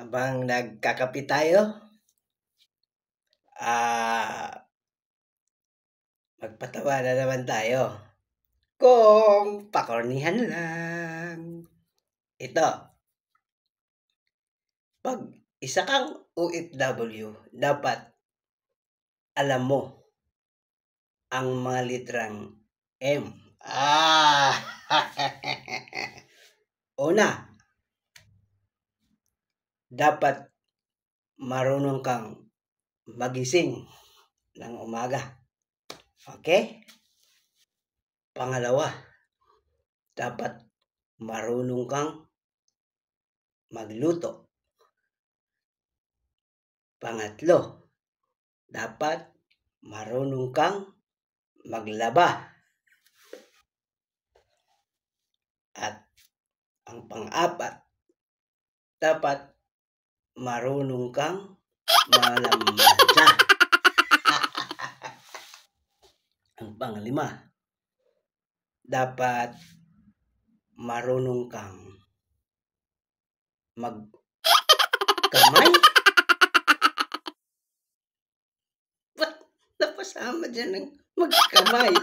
habang nagkakapi tayo, ah, uh, magpatawa na naman tayo. Kung pakornihan lang. Ito. Pag isa kang OFW, dapat alam mo ang mga litrang M. Ah! Una, dapat marunong kang magising ng umaga. Okay? Pangalawa, dapat marunong kang magluto. Pangatlo, dapat marunong kang maglaba. At ang pang-apat, dapat marunong kang malambada. Ang panglima, dapat marunong kang magkamay. Ba't napasama dyan ng magkamay?